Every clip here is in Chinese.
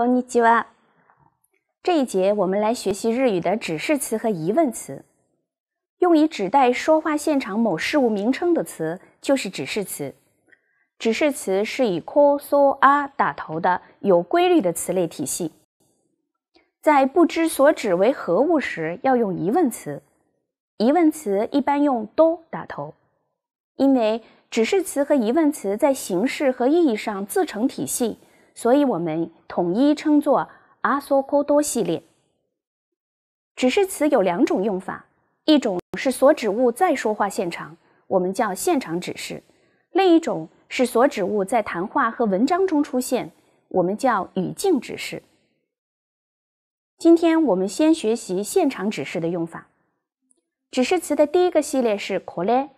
こんにちは。这一节我们来学习日语的指示词和疑问词。用以指代说话现场某事物名称的词就是指示词。指示词是以 so、a 打头的有规律的词类体系。在不知所指为何物时，要用疑问词。疑问词一般用 do 打头。因为指示词和疑问词在形式和意义上自成体系。所以我们统一称作阿索科多系列。指示词有两种用法，一种是所指物在说话现场，我们叫现场指示；另一种是所指物在谈话和文章中出现，我们叫语境指示。今天我们先学习现场指示的用法。指示词的第一个系列是 o l e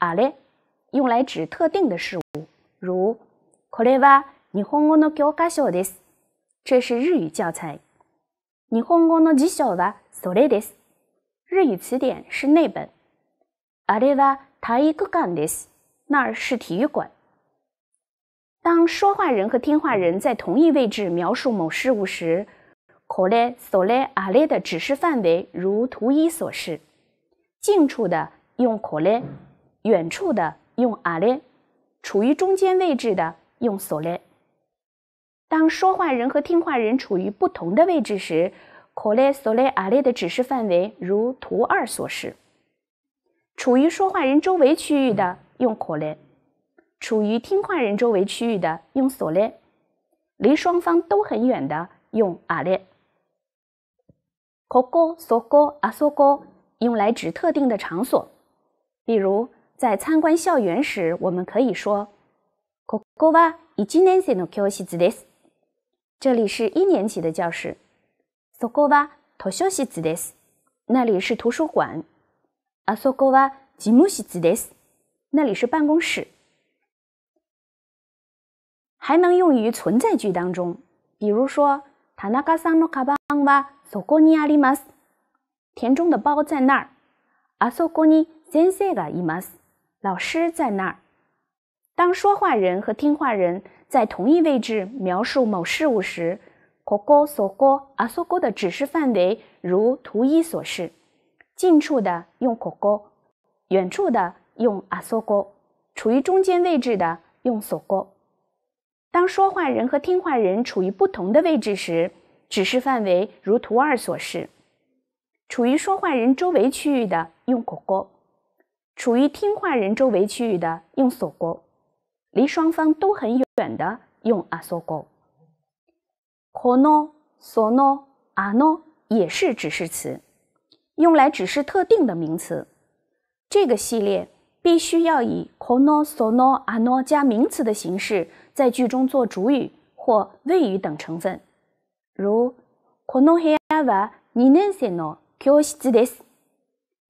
a l e 用来指特定的事物，如 e va 日本語の教科書です。这是日语教材。日本語の辞書はそれです。日语词典是那本。あれは体育館です。那儿是体育馆。当说话人和听话人在同一位置描述某事物时，これ、それ、あれ的指示范围如图一所示。近处的用これ，远处的用あれ，处于中间位置的用それ。当说话人和听话人处于不同的位置时，cole、sole、ale 的指示范围如图二所示。处于说话人周围区域的用 cole，处于听话人周围区域的用 sole，离双方都很远的用 ale。koko、soko、asoko 用来指特定的场所，比如在参观校园时，我们可以说 koko wa i c h i n e n e s i s 这里是一年级的教室。そこは、と休息するです。那里是图书馆。あそこは、机木しするです。那里是办公室。还能用于存在句当中，比如说、田中の包在那儿。あそこに先生がいます。老师在那儿。当说话人和听话人在同一位置描述某事物时，oko、sogo、a s o o 的指示范围如图一所示：近处的用 oko，远处的用 a s o o 处于中间位置的用 sogo。当说话人和听话人处于不同的位置时，指示范围如图二所示：处于说话人周围区域的用 oko，处于听话人周围区域的用 sogo。离双方都很远的，用阿索狗。o n o a n o 也是指示词，用来指示特定的名词。这个系列必须要以 conosonoano 加名词的形式，在句中做主语或谓语等成分。如コ s e n o k 年 o s 教室です。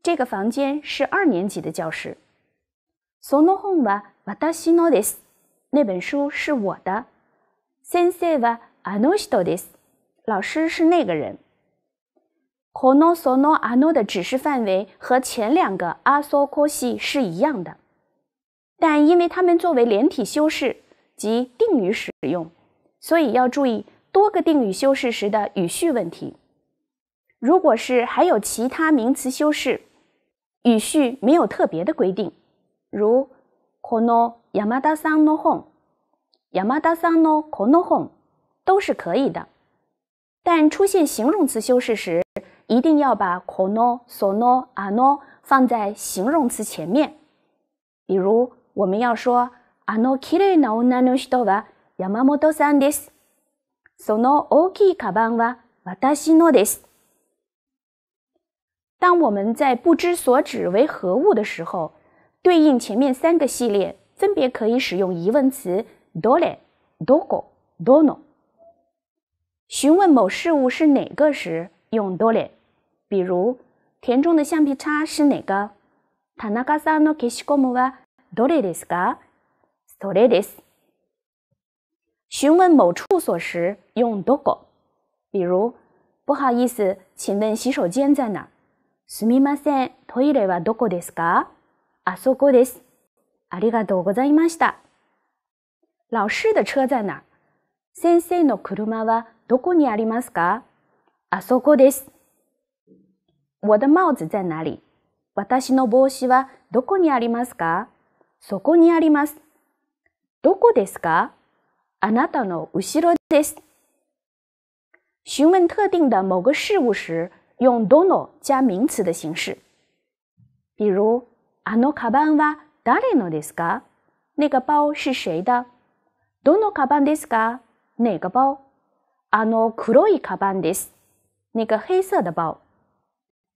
这个房间是二年级的教室。その本は私のです。那本书是我的。先生はあの人のです。老师是那个人。このそのあの的指示范围和前两个あのこの是一样的，但因为它们作为连体修饰及定语使用，所以要注意多个定语修饰时的语序问题。如果是还有其他名词修饰，语序没有特别的规定。如コノヤマダさんの本、ヤマダさんのコノ本，都是可以的。但出现形容词修饰时，一定要把コノ、その、あの放在形容词前面。比如我们要说あの綺麗な女の人は山本さんです。その大きいカバンは私のです。当我们在不知所指为何物的时候，对应前面三个系列，分别可以使用疑问词どれ、どこ、どの。询问某事物是哪个时，用どれ，比如田中的橡皮擦是哪个？田中の消しゴムはどれですか？どれです。询问某处所时，用 dogo。比如不好意思，请问洗手间在哪？すみませんトイレはどこですか？あそこです。ありがとうございました。老師的车在哪先生の車はどこにありますかあそこです。我的帽子在哪里私の帽子はどこにありますかそこにあります。どこですかあなたの後ろです。询问特定的某个事物时，用どの加名词的形式，比如あのカバンは誰のですか？那个包是谁的？どのカバンですか？哪个包？あの黒いカバンです。那个黑色的包。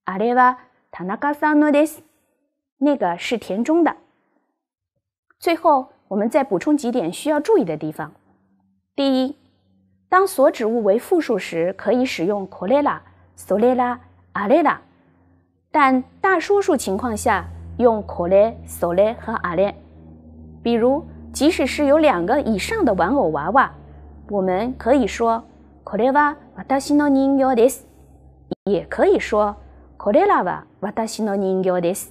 あれは田中さんのです。那个是田中的。最后，我们再补充几点需要注意的地方。第一，当所指物为复数时，可以使用コレラ、ソレラ、アレラ，但大多数情况下，用“コレ、それ、和あれ”，比如，即使是有两个以上的玩偶娃娃，我们可以说“コレは私の人形です”，也可以说“コレラは私の人形です”，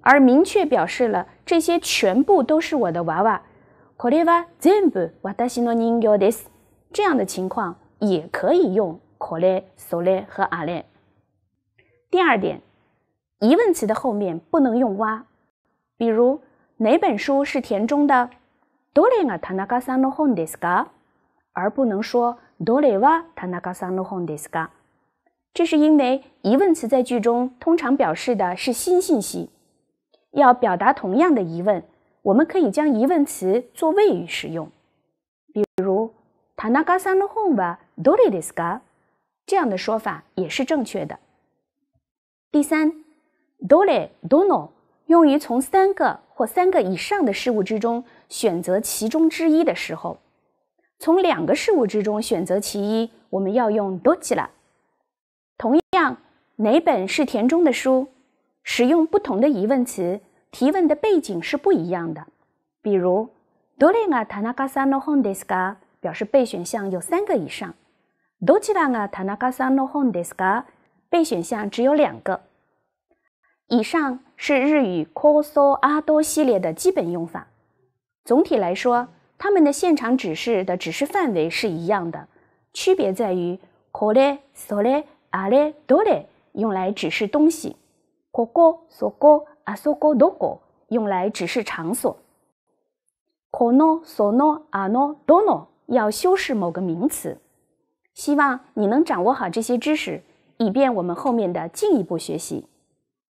而明确表示了这些全部都是我的娃娃，“コレは全部私の人形です”。这样的情况也可以用“コレ、それ、和あれ”。第二点。疑问词的后面不能用哇，比如哪本书是田中的？而不能说多れ哇田中さんの本で斯嘎。这是因为疑问词在句中通常表示的是新信息。要表达同样的疑问，我们可以将疑问词做谓语使用，比如田中さんの本吧多れで斯嘎，这样的说法也是正确的。第三。dole dono 用于从三个或三个以上的事物之中选择其中之一的时候，从两个事物之中选择其一，我们要用多吉拉。同样，哪本是田中的书？使用不同的疑问词提问的背景是不一样的。比如多 no hon 三诺红的斯 a 表示备选项有三个以上，多吉 no hon 三诺红的斯 a 备选项只有两个。以上是日语 “koso ado” 系列的基本用法。总体来说，他们的现场指示的指示范围是一样的，区别在于 “kore sore are dore” 用来指示东西，“koko soko asoko doko” 用来指示场所，“kono sono ano dono” 要修饰某个名词。希望你能掌握好这些知识，以便我们后面的进一步学习。